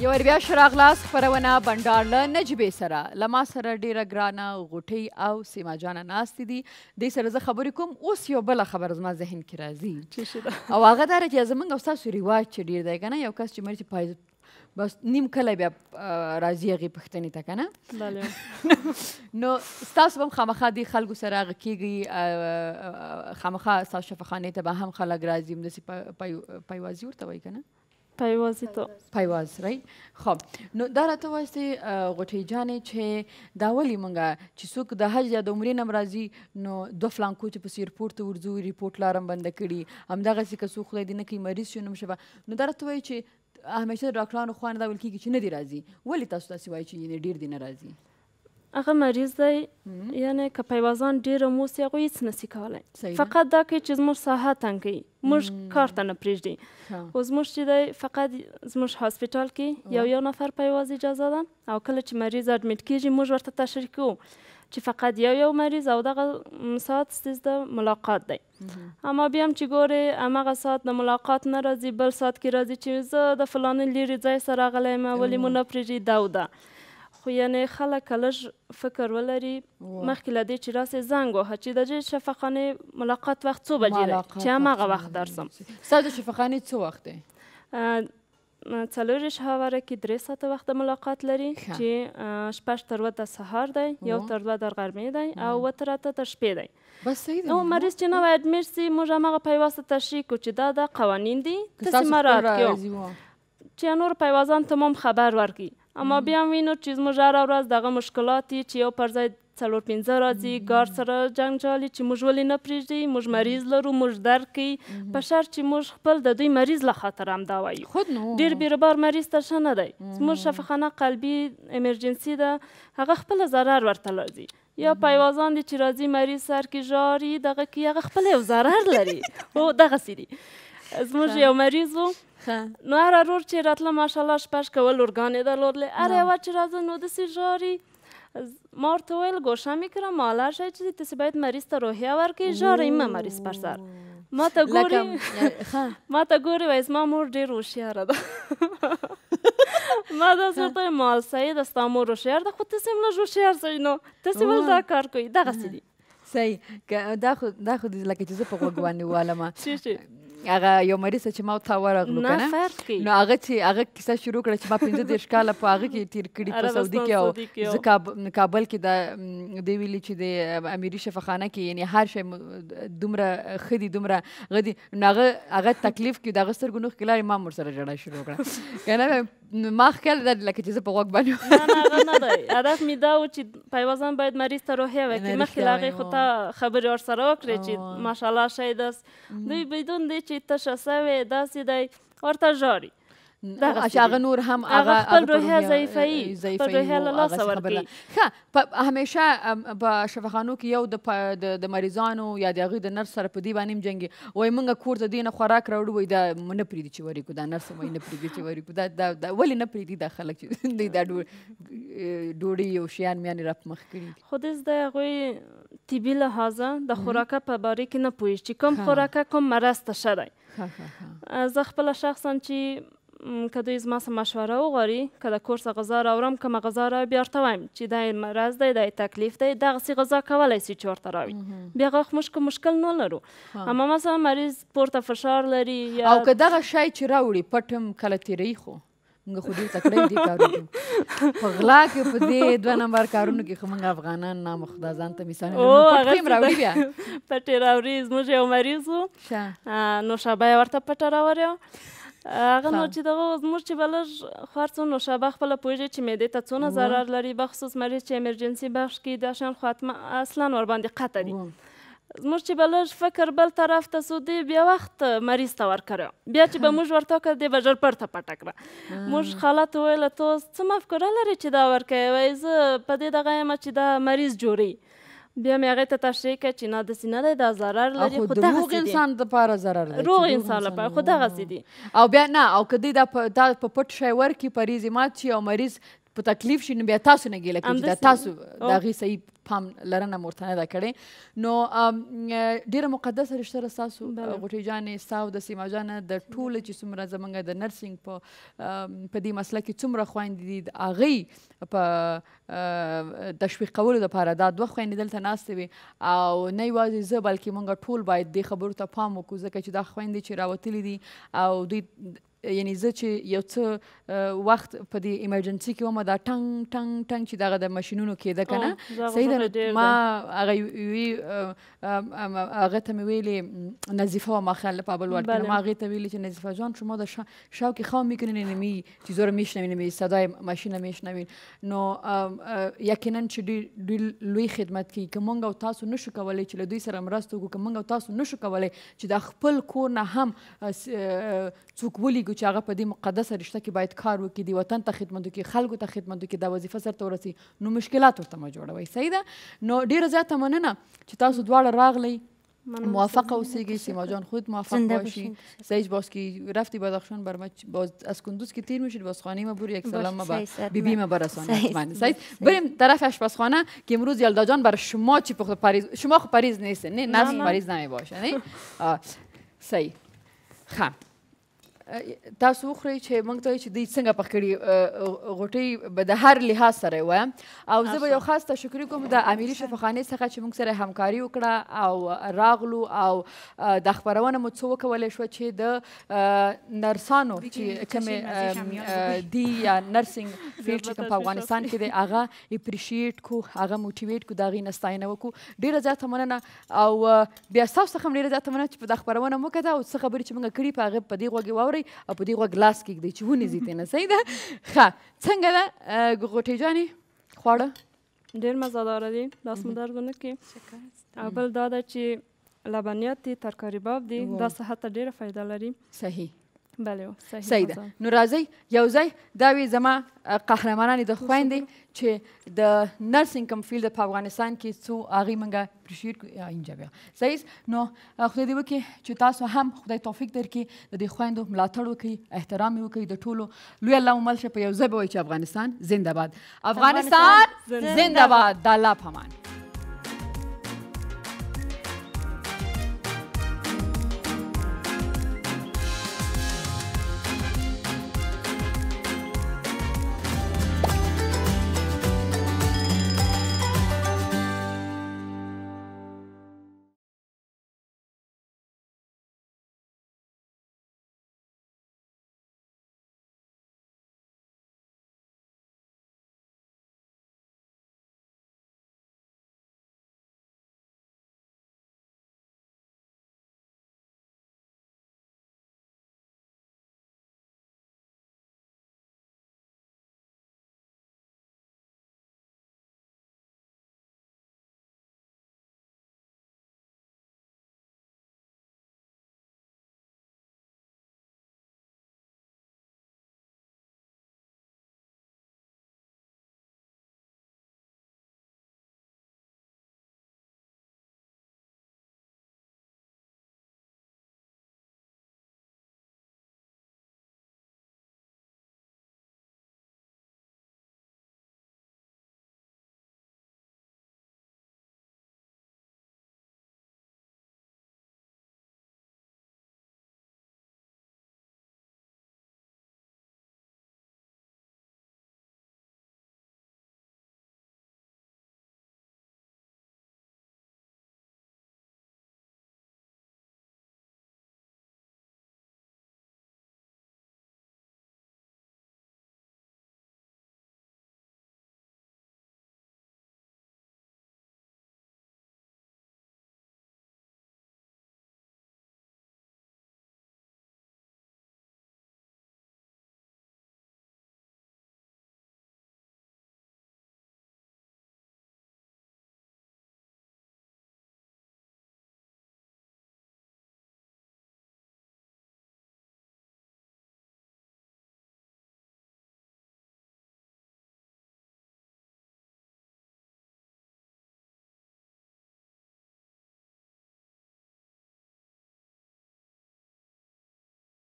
یو ور بیا شراغ لاس خبرونه بندار له نجيبه سره لما سره ډیره ګرانه غټي او سیما جان ناست دي د سره زه خبرې کوم اوس یو بل خبر زما ذهن کې راځي او هغه دا چې زمونږ او تاسو ریواج چې ډیر دی کنه یو کس چې مرتي پایز بس نیم کله بیا راځي هغې پوښتنې ته که نه نو ستاسو به هم خامخا دې خلکو سره هغه کېږي خامخا ستاسو شفاخانې ته به هم خلک راځي همداسې پایوازي ورته وایي که نه پایوازیتوب پایواز رایټ خب نو دا راته واسي غټي جانې چې دا ولي مونږه چې څوک د حج یا د عمرې نه مرضي نو دو فلانکو چې په ایرپورټ ته ورځو ریپورت لارم بند کړي همدغه څه کسو خدای دې نه کوي مریض شونه مشه نو دا راته وایي چې همیشه ډاکټرانو خوان دا ویل کیږي چې نه دی راځي ولی تاسو تاسو وایي چې یعنی ډیر دی نه راځي هغه مریض دی یعنی که پیوازان ډیره موسی هغوی هیڅ نسي کولی فقط دا کوي چې زموږ ساحه تنګ کوي موږ کار ته نه پرېږدي خو زموږ چې دی فقط زموږ هاسپټال کې یو یو نفر پیواز اجازه ده او کله چې مریض اډمیټ کیږي موږ ورته تشریح کوو چې فقط یو یو مریض او دغه ساعت ستیز د ملاقات دی اما بیا هم چې ګورې همغه ساعت د ملاقات نه راځي بل ساعت کې راځي چې زه د فلانې لیرې ځای سره غلی یم ولې مو نه پرېږدي دا او ده خو یعنی خلک لږ فکر ولري مخکې له دې چې راسې زنګ ووهه چې د دې شفاخانې ملاقات وخت څو بجې دی چې هماغه وخت درځم ستا د شفاخانې څه وخت دی څلورش هواره کې درې ساعته وخت ملاقات لري چې شپږ تر وته سهار دی یو تر دوه در غرمې دی او وته راته تر شپې دی بس صحیح دی نو مریض چې نوی اډمیر سي موږ هماغه په واسطه تشریح کړو چې دا دا قوانین دي تاسې مراعات کړو چې نور پیوازان تمام خبر ورکړي اما بیا هم وینو چې زموږ هره ورځ دغه مشکلات دي چې یو پر ځای څلور پنځه راځي hmm. ګار سره جنجالي چې موږ ولې نه پرېږدي موږ hmm. مریض لرو موږ درد کوي hmm. په شر چې موږ خپل د دوی مریض له خاطر هم دا وایو ډېر بیربار مریض ته ښه نه دی زموږ شفاخانه قلبي ایمرجنسي ده هغه خپله ضرر ورته لري یا پیوازان دي چې راځي مریض سر کې ژاري دغه کې هغه خپله یو ضرر لري او دغسې دي زموږ یو مریض و نو هر ورور چې راتله ماشاءالله شپږ کول ارګانې درلودلې هر یوه چې راځه نو داسې ژاړي ما ورته وویل ګوشه میکړه ماله شئ چې تاسې باید مریض ته روحیه ورکړئ ژاړئ مه مریض پر سر ما ته ګوري ما ته ګوري وایي زما مور ډېر هوښیاره ده ما داسې ورته وایم مال سیده ستا مور هوښیار ده خو تاسې هم لږ هوښیار سئ نو تاسې ولې دا کار کوئ دغسې دي صحیح دا خو دا خو لکه چې زه په غوږ باندې ووالمه هغه یو مریض چې ما ته ورغلو کنه نو هغه چې هغه کیسه شروع کړه چې ما 15 دیرش کال په هغه کې تیر کړی په سعودي کې او کابل کې د دی ویلي چې د اميري شفاخانه کې یعنی هر شی دومره خدي دومره غدي نو هغه هغه تکلیف کې دغه سترګو نو خلای ما مر سره جړا شروع کړه کنه ما ښکاره ده لکه چې زه په غوږ باندې نه نه هغه نه دی هدف مې دا و چې پیوازان باید مریض ته روحیه ورکړي مخکې له هغې خو ته خبرې ورسره وکړې چې ماشاءالله شی داس دوی بدون دې چې تشه سوې داسې دی ورته ژاړي چې هغه نور هم هغه خپل روحیه ضعیفوي خپل روحیه له لاسه ورکوي ښه همیشه په شفاخانو کې یو د د مریضانو یا د هغې د نرس سره په دې باندې هم جنګي وایي موږ کور ته دې نه خوراک راوړو وایي دا نه پرېږدي چې وریکو دا نرس وایي نه پرېږدي چې وریکو دا دا ولې نه پرېږدي دا خلک چې دوی دا ډوډۍ او شیان میانې راپمخ کړي خو داس د هغوی طبي لحاظه د خوراکه په باره کې نه پوهېږي چې کوم خوراکه کوم مرض ته ښه دی زه خپله شخصا چې که دوی زما سره مشوره وغواړي که د کور څخه غذا راوړم کومه غذا را بیارته وایم چې دا یې مرض دی دا یې تکلیف دی دغسې غذا کولی سي چې ورته راوي بیا هغه موږ که مشکل نه لرو اما مثلا مریض پورته فشار لري یا او که دغه شی چې راوړي پټ هم کله تېروي خو موږ خو ډېر تکړه دي کارونه په غلا کې په دې دوه نمبر کارونو کې خو موږ افغانان نام خدا ځان ته مثال نه پټیم راوړي بیا پټې راوړي زموږ یو مریض وو نو شابه ورته پټه راوړې هغه نو چې دغه زموږ چې بلر خرڅو نو شابه خپل پوجي چې مېده ته څونه ضرر لري بخصوص مریض چې ایمرجنسي بخش کې د شان خاتمه اصلا ور باندې قطع دي زموږ چې بلر فکر بل طرف ته سودی بیا وخت مریض ته ورکړه بیا چې به موږ ورته کړ دی بجر پړته پټه کړه موږ خاله ویله تاسو څه مفکوره لري چې دا ورکوي وایي زه په دې دغه یم چې دا مریض جوړي بیا مې هغه ته تشریح کړ چې نه داسې نه دی دا ضرر لري خو دغه روغ انسان دپاره ضرر لري روغ انسان لپاره خو دغسې دي او بیا نه او که دوی دا په پټ شی ورکړي پریز یې مات شي او مریض په تکلیف شي نو بیا تاسو نه ګیله کوي دا تاسو د هغې صحیح پام لرنه مو ورته نه ده کړې نو ډېره مقدسه رشته ده ستاسو غوټۍ جانې ستا او د سیما جانه د ټوله چې څومره زمونږ د نرسنګ په په دې مسله کې څومره خویندې دي د هغې په تشویقولو دپاره دا دوه خویندې دلته ناستې وي او نه یوازې زه بلکې مونږ ټول باید دې خبرو ته پام وکړو ځکه چې دا خویندې چې راوتلي دي او دوی یعنی زه چې یو څه وخت په دې ایمرجنسي کې ومه دا ټنګ ټنګ ټنګ چې دغه د ماشینونو کېده که نه صحیح ده ما هغه وی هغه ته مې ویلې نظیفه وم اخیل په بل وخت ما هغې ته ویلې چې نظیفه جان شما در شوق خام میکنین نمی چیزا رو میشنوین نمی صدای ماشین میشنوین نو یقینا چې ډېر لوی خدمت کوي که موږ او تاسو نشو کولی چې له دوی سره مرسته وکړو که موږ او تاسو نشو کولی چې د خپل کور نه هم څوک ولیږو خلکو چې هغه په دې مقدسه رشته کې باید کار وکړي د وطن ته خدمت وکړي خلکو ته خدمت وکړي دا وظیفه سرته ورسي نو مشکلات ورته مه جوړوئ صحیح ده نو ډیره زیاته مننه چې تاسو دواړه راغلی موافقه اوسیگی سیما جان خود موفق باشی سیج باز کی رفتی بدخشان بر ما باز از کندوز که تیر میشید باز خانه ما بوری یک سلام ما بی بی ما برسان حتما سید بریم طرف آشپزخانه که امروز یلدا جان بر شما چی پخت پریز شما خو پریز نیست نه نظم پریز نمی باشه نه سی خم تاسو خوري چې موږ ته چې دوی څنګه پخکړي غوټۍ به د هر لحاظ سره و او زه به یو خاص تشکر کوم د امیری شفخانه څخه چې موږ سره همکاري وکړه او راغلو او د خبرونه مو څو کولای شو چې د نرسانو چې کوم دی یا نرسنګ فیلډ چې په افغانستان کې دی هغه اپریشیټ کو هغه موټیویټ کو دا غي نستاینه وکړو ډیره زیاته مننه او بیا تاسو هم ډیره زیاته مننه چې په خبرونه مو کړه او څه خبرې چې موږ کړې په هغه په دې غوږی ووري راوړئ او په دې غوږ لاس کېږدئ چې ونیسي ترې نه صحیح ده ښه څنګه ده غوټې جانې خواړه ډېر مزهداره دي لاس مو درد ونه کړي او بل دا ده چې لبنیات دي ترکاري باب دي دا صحت ته ډېره فایده لري صحیح بله صحیح ده نو راځي یو ځای دا وی زما قهرمانان د خويندې چې د نرسنګ کم فیلډ په افغانستان کې څو اغي منګه پرشیر اینجا بیا صحیح نو خدای دې وکړي چې تاسو هم خدای توفیق درکړي د دې خويندو ملاتړ وکړي احترام وکړي د ټولو لوی الله مل شه په یو ځای به وي چې افغانستان زنده باد افغانستان زنده باد د الله پامان